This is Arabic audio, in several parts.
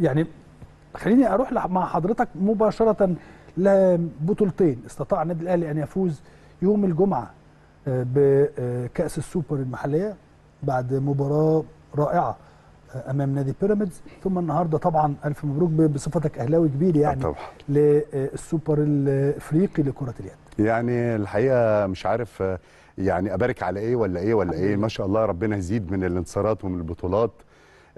يعني خليني اروح مع حضرتك مباشره لبطولتين استطاع النادي الاهلي ان يفوز يوم الجمعه آه، بكاس السوبر المحليه بعد مباراه رائعه آه، امام نادي بيراميدز ثم النهارده طبعا الف مبروك بصفتك اهلاوي كبير يعني طبعا. للسوبر الافريقي لكره اليد يعني الحقيقه مش عارف آه، يعني ابارك على ايه ولا ايه ولا ايه ما شاء الله ربنا يزيد من الانتصارات ومن البطولات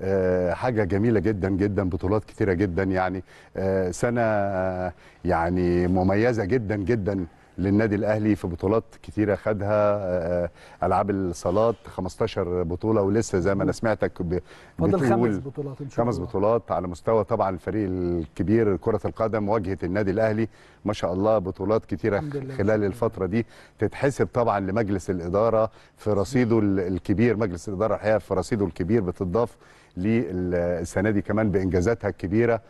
آه، حاجه جميله جدا جدا بطولات كتيره جدا يعني آه، سنه آه، يعني مميزه جدا جدا للنادي الاهلي في بطولات كتيره خدها العاب الصالات 15 بطوله ولسه زي ما انا سمعتك بتقول خمس بطولات إن شاء خمس بطولات على مستوى طبعا الفريق الكبير كره القدم واجهه النادي الاهلي ما شاء الله بطولات كتيره خلال الفتره دي تتحسب طبعا لمجلس الاداره في رصيده الكبير مجلس الاداره الحقيقه في رصيده الكبير بتضاف للسنه دي كمان بانجازاتها الكبيره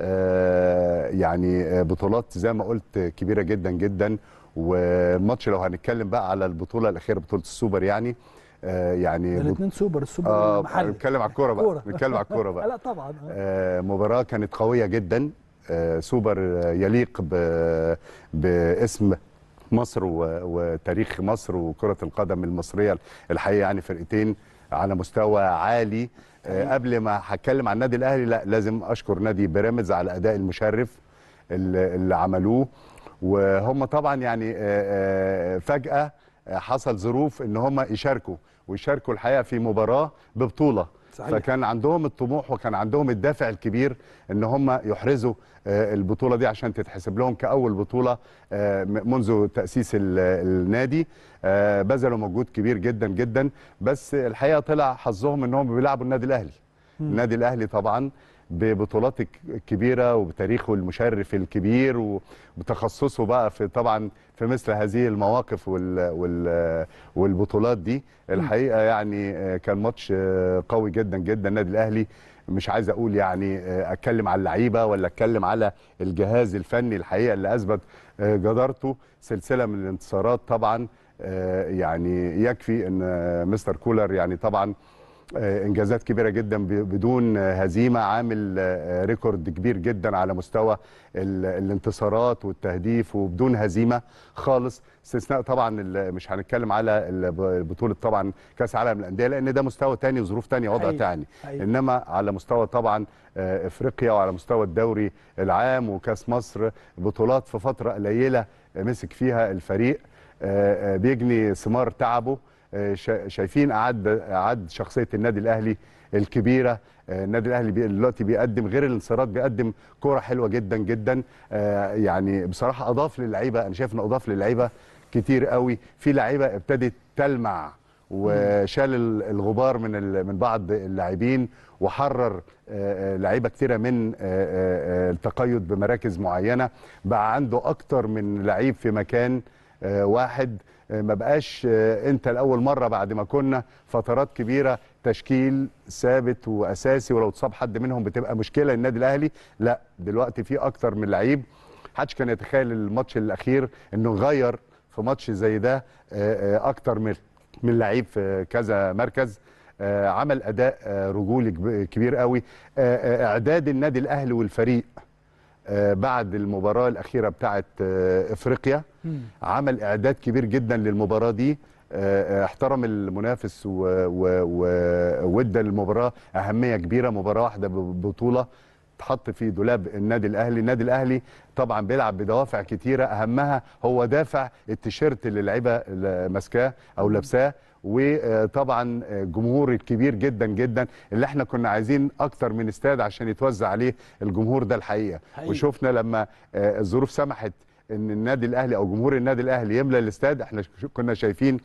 آه، يعني آه، بطولات زي ما قلت كبيره جدا جدا والماتش لو هنتكلم بقى على البطوله الاخيره بطوله السوبر يعني آه، يعني الاثنين سوبر السوبر آه المحلي بنتكلم على الكوره بقى بنتكلم على الكوره بقى لا طبعا آه مباراه كانت قويه جدا آه سوبر يليق ب... باسم مصر و... وتاريخ مصر وكره القدم المصريه الحقيقه يعني فرقتين على مستوى عالي آه، قبل ما هتكلم عن النادي الاهلي لا لازم اشكر نادي بيراميدز على الاداء المشرف اللي عملوه وهم طبعا يعني آه، آه، فجاه حصل ظروف ان هم يشاركوا ويشاركوا الحقيقه في مباراه ببطوله صحيح. فكان عندهم الطموح وكان عندهم الدافع الكبير ان هم يحرزوا آه، البطوله دي عشان تتحسب لهم كاول بطوله آه، منذ تاسيس النادي آه، بذلوا مجهود كبير جدا جدا بس الحقيقه طلع حظهم ان هم بيلعبوا النادي الاهلي النادي الاهلي طبعا ببطولات الكبيره وبتاريخه المشرف الكبير وبتخصصه بقى في طبعا في مثل هذه المواقف وال وال والبطولات دي الحقيقه يعني آه، كان ماتش آه، قوي جدا جدا النادي الاهلي مش عايز اقول يعني آه، اتكلم على اللعيبه ولا اتكلم على الجهاز الفني الحقيقه اللي اثبت جدارته سلسله من الانتصارات طبعا يعني يكفي ان مستر كولر يعني طبعا آه، انجازات كبيره جدا بدون هزيمه عامل آه، ريكورد كبير جدا على مستوى الانتصارات والتهديف وبدون هزيمه خالص استثناء طبعا مش هنتكلم على بطوله طبعا كاس عالم الانديه لان ده مستوى تاني وظروف تانيه وضع تاني انما على مستوى طبعا آه، افريقيا وعلى مستوى الدوري العام وكاس مصر بطولات في فتره قليله مسك فيها الفريق بيجني ثمار تعبه آه، شايفين اعاد اعاد شخصيه النادي الاهلي الكبيره آه، النادي الاهلي دلوقتي بيقدم غير الانصارات بيقدم كوره حلوه جدا جدا آه، يعني بصراحه اضاف للعيبه انا شايف انه اضاف للعيبه كتير قوي في لعيبه ابتدت تلمع وشال الغبار من من بعض اللاعبين وحرر لعيبه كتيره من التقيد بمراكز معينه بقى عنده اكتر من لعيب في مكان واحد آه، ما بقاش آه، انت الاول مره بعد ما كنا فترات كبيره تشكيل ثابت واساسي ولو اتصاب حد منهم بتبقى مشكله للنادي الاهلي لا دلوقتي في اكتر من لعيب حدش كان يتخيل الماتش الاخير انه غير في ماتش زي ده آه، اكتر من من لعيب في كذا مركز عمل اداء رجولي كبير قوي اعداد النادي الاهلي والفريق آه، بعد المباراه الاخيره بتاعه آه، افريقيا عمل اعداد كبير جدا للمباراه دي آه، احترم المنافس وودى المباراه اهميه كبيره مباراه واحده ببطوله اتحط في دولاب النادي الاهلي النادي الاهلي طبعا بيلعب بدوافع كتيره اهمها هو دافع التيشيرت اللي اللعيبه ماسكاه او لابساه وطبعا جمهور الكبير جدا جدا اللي احنا كنا عايزين اكتر من استاد عشان يتوزع عليه الجمهور ده الحقيقه حقيقة. وشفنا لما آه، الظروف سمحت ان النادي الاهلي او جمهور النادي الاهلي يملى الاستاد احنا كنا شايفين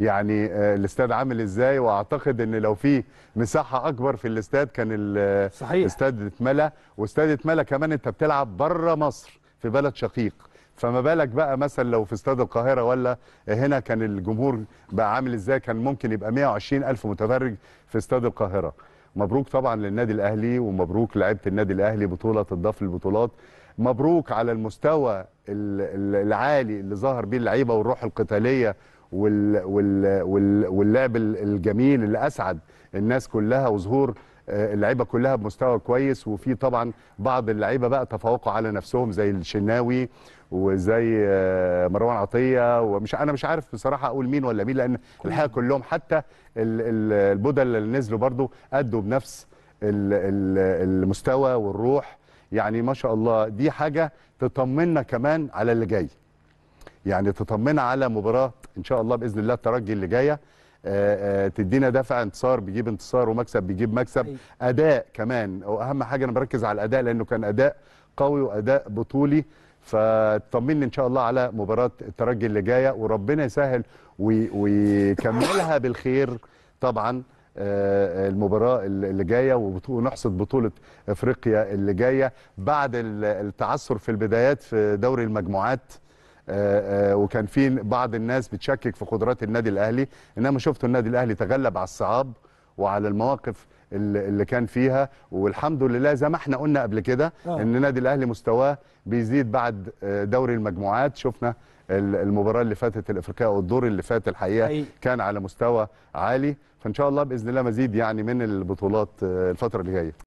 يعني آه، الاستاد عامل ازاي واعتقد ان لو في مساحه اكبر في الاستاد كان الاستاد اتملى واستاد اتملى كمان انت بتلعب بره مصر في بلد شقيق فما بالك بقى مثلا لو في استاد القاهره ولا هنا كان الجمهور بقى عامل ازاي كان ممكن يبقى 120 الف متفرج في استاد القاهره مبروك طبعا للنادي الاهلي ومبروك لعيبه النادي الاهلي بطوله تضاف للبطولات مبروك على المستوى العالي اللي ظهر بيه اللعيبه والروح القتاليه واللعب الجميل اللي اسعد الناس كلها وظهور آه، اللعيبه كلها بمستوى كويس وفي طبعا بعض اللعيبه بقى تفوقوا على نفسهم زي الشناوي وزي آه، مروان عطيه ومش انا مش عارف بصراحه اقول مين ولا مين لان الحقيقه كلهم حتى البدل اللي نزلوا برضو ادوا بنفس المستوى والروح يعني ما شاء الله دي حاجه تطمنا كمان على اللي جاي يعني تطمنا على مباراه ان شاء الله باذن الله الترجي اللي جايه آه، آه، تدينا دفع انتصار بيجيب انتصار ومكسب بيجيب مكسب أيوة. اداء كمان واهم حاجه انا بركز على الاداء لانه كان اداء قوي واداء بطولي فطمني ان شاء الله على مباراه الترجي اللي جايه وربنا يسهل ويكملها بالخير طبعا آه، المباراه اللي جايه ونحصد بطوله افريقيا اللي جايه بعد التعثر في البدايات في دوري المجموعات آه، آه، وكان في بعض الناس بتشكك في قدرات النادي الاهلي انما شفت النادي الاهلي تغلب على الصعاب وعلى المواقف اللي كان فيها والحمد لله زي ما احنا قلنا قبل كده آه. ان النادي الاهلي مستواه بيزيد بعد آه، دوري المجموعات شفنا المباراه اللي فاتت الافريقيه او الدور اللي فات الحقيقه أي. كان على مستوى عالي فان شاء الله باذن الله مزيد يعني من البطولات الفتره اللي جايه